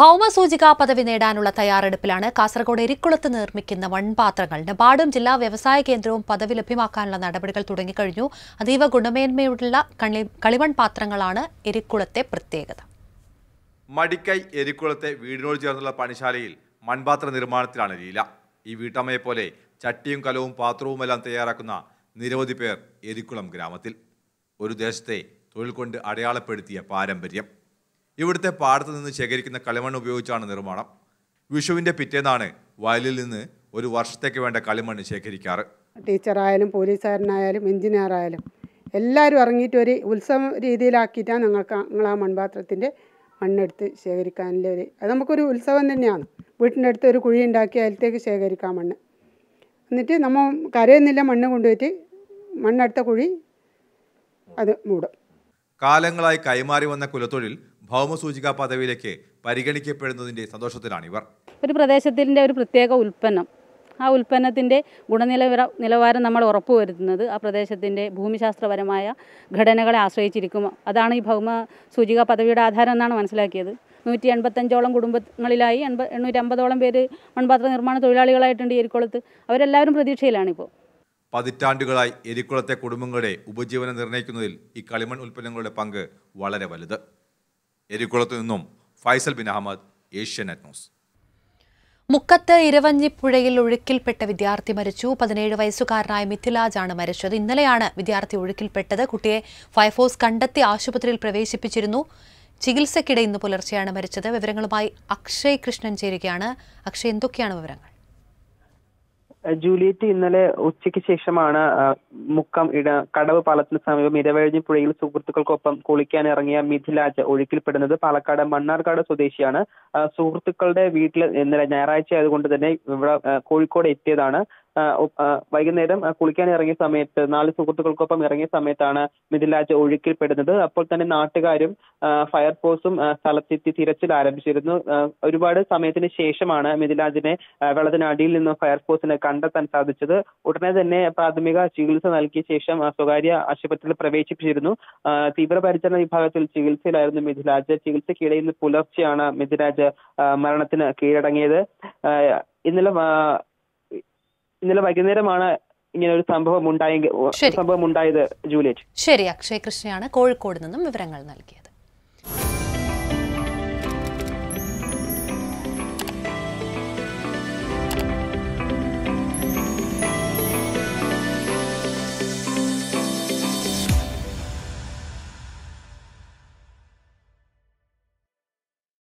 ഭൗമസൂചിക പദവി നേടാനുള്ള തയ്യാറെടുപ്പിലാണ് കാസർഗോഡ് എരിക്കുളത്ത് നിർമ്മിക്കുന്ന മൺപാത്രങ്ങൾ നബാർഡും ജില്ലാ വ്യവസായ കേന്ദ്രവും പദവി ലഭ്യമാക്കാനുള്ള നടപടികൾ തുടങ്ങിക്കഴിഞ്ഞു അതീവ ഗുണമേന്മയുള്ള കളിമൺ പാത്രങ്ങളാണ് എരിക്കുളത്തെ പ്രത്യേകത മടിക്കൈ എരിക്കുളത്തെ വീടിനോട് ചേർന്നുള്ള പണിശാലയിൽ മൺപാത്ര നിർമ്മാണത്തിലാണ് ലീല ഈ വീട്ടമ്മയെ പോലെ ചട്ടിയും കലവും പാത്രവുമെല്ലാം തയ്യാറാക്കുന്ന നിരവധി പേർ എരിക്കുളം ഗ്രാമത്തിൽ ഒരു ദേശത്തെ തൊഴിൽ കൊണ്ട് അടയാളപ്പെടുത്തിയ പാരമ്പര്യം ഇവിടുത്തെ പാടത്ത് നിന്ന് ശേഖരിക്കുന്ന കളിമണ്ണ് ഉപയോഗിച്ചാണ് നിർമ്മാണം വിഷുവിൻ്റെ പിറ്റേന്നാണ് വയലിൽ നിന്ന് ഒരു വർഷത്തേക്ക് വേണ്ട കളിമണ്ണ് ശേഖരിക്കാറ് ടീച്ചറായാലും പോലീസുകാരനായാലും എഞ്ചിനീയറായാലും എല്ലാവരും ഇറങ്ങിയിട്ട് ഒരു ഉത്സവം രീതിയിലാക്കിയിട്ടാണ് ഞങ്ങൾക്ക് ഞങ്ങൾ ആ മൺപാത്രത്തിൻ്റെ മണ്ണെടുത്ത് ശേഖരിക്കാനുള്ള ഒരു അത് നമുക്കൊരു ഉത്സവം തന്നെയാണ് വീട്ടിൻ്റെ അടുത്ത് ഒരു കുഴി ഉണ്ടാക്കി അതിലത്തേക്ക് ശേഖരിക്കാം മണ്ണ് എന്നിട്ട് നമ്മൾ കരയുന്നില്ല മണ്ണ് കൊണ്ടുപോയിട്ട് മണ്ണെടുത്ത കുഴി അത് മൂടും കാലങ്ങളായി കൈമാറി വന്ന കുലത്തൊഴിൽ ഭൗമസൂചിക പദവിയിലേക്ക് പരിഗണിക്കപ്പെടുന്നതിൻ്റെ സന്തോഷത്തിലാണ് ഇവർ ഒരു പ്രദേശത്തിൻ്റെ ഒരു പ്രത്യേക ഉൽപ്പന്നം ആ ഉൽപ്പന്നത്തിൻ്റെ ഗുണനിലവാര നിലവാരം നമ്മൾ ഉറപ്പുവരുത്തുന്നത് ആ പ്രദേശത്തിൻ്റെ ഭൂമിശാസ്ത്രപരമായ ഘടനകളെ ആശ്രയിച്ചിരിക്കും അതാണ് ഈ ഭൗമ സൂചിക പദവിയുടെ ആധാരം എന്നാണ് മനസ്സിലാക്കിയത് നൂറ്റി എൺപത്തഞ്ചോളം കുടുംബങ്ങളിലായി എൺപ എണ്ണൂറ്റമ്പതോളം പേര് മൺപാത്ര നിർമ്മാണ തൊഴിലാളികളായിട്ടുണ്ട് എരിക്കുളത്ത് അവരെല്ലാവരും പ്രതീക്ഷയിലാണിപ്പോൾ പതിറ്റാണ്ടുകളായി എരിക്കുളത്തെ കുടുംബങ്ങളുടെ ഉപജീവനം നിർണ്ണയിക്കുന്നതിൽ ഈ കളിമൺ ഉൽപ്പന്നങ്ങളുടെ പങ്ക് വളരെ വലുത് എരിക്കുളത്ത് നിന്നും ഫൈസൽ ബിൻ അഹമ്മദ് ഏഷ്യൻ ന്യൂസ് മുക്കത്ത് ഇരവഞ്ഞിപ്പുഴയിൽ ഒഴുക്കിൽപ്പെട്ട വിദ്യാർത്ഥി മരിച്ചു പതിനേഴ് വയസ്സുകാരനായ ആണ് മരിച്ചത് ഇന്നലെയാണ് വിദ്യാർത്ഥി ഒഴുക്കിൽപ്പെട്ടത് കുട്ടിയെ ഫയർഫോഴ്സ് കണ്ടെത്തി ആശുപത്രിയിൽ പ്രവേശിപ്പിച്ചിരുന്നു ചികിത്സയ്ക്കിടെ ഇന്ന് പുലർച്ചെയാണ് മരിച്ചത് വിവരങ്ങളുമായി അക്ഷയ് കൃഷ്ണൻ ചേരുകയാണ് അക്ഷയ് എന്തൊക്കെയാണ് വിവരങ്ങൾ ജൂലിയറ്റ് ഇന്നലെ ഉച്ചയ്ക്ക് ശേഷമാണ് മുക്കം ഇട കടവ് പാലത്തിന് സമീപം ഇടവഴിഞ്ഞി പുഴയിൽ സുഹൃത്തുക്കൾക്കൊപ്പം കുളിക്കാൻ ഇറങ്ങിയ മിഥിലാജ് ഒഴുക്കിൽപ്പെടുന്നത് പാലക്കാട് മണ്ണാർക്കാട് സ്വദേശിയാണ് സുഹൃത്തുക്കളുടെ വീട്ടിൽ ഇന്നലെ ഞായറാഴ്ച ആയതുകൊണ്ട് തന്നെ ഇവിടെ കോഴിക്കോട് എത്തിയതാണ് വൈകുന്നേരം കുളിക്കാൻ ഇറങ്ങിയ സമയത്ത് നാല് സുഹൃത്തുക്കൾക്കൊപ്പം ഇറങ്ങിയ സമയത്താണ് മിഥിലാജ് ഒഴുക്കിൽപ്പെടുന്നത് അപ്പോൾ തന്നെ നാട്ടുകാരും ഫയർഫോഴ്സും സ്ഥലത്തെത്തി തിരച്ചിൽ ആരംഭിച്ചിരുന്നു ഒരുപാട് സമയത്തിന് ശേഷമാണ് മിഥിലാജിനെ വെള്ളത്തിനടിയിൽ നിന്ന് ഫയർഫോഴ്സിന് കണ്ടെത്താൻ സാധിച്ചത് ഉടനെ തന്നെ പ്രാഥമിക ചികിത്സ നൽകിയ ശേഷം സ്വകാര്യ ആശുപത്രിയിൽ പ്രവേശിപ്പിച്ചിരുന്നു തീവ്രപരിചരണ വിഭാഗത്തിൽ ചികിത്സയിലായിരുന്നു മിഥിലാജ് ചികിത്സയ്ക്കിടയിൽ നിന്ന് പുലർച്ചെയാണ് മിഥിലാജ് മരണത്തിന് കീഴടങ്ങിയത് ഇന്നലെ ഇന്നലെ വൈകുന്നേരമാണ് ഇങ്ങനെ ഒരു സംഭവം ഉണ്ടായെങ്കിൽ സംഭവം ഉണ്ടായത് ജൂലിയറ്റ് ശരി അക്ഷയ് കൃഷ്ണയാണ് കോഴിക്കോട് നിന്നും വിവരങ്ങൾ നൽകിയത്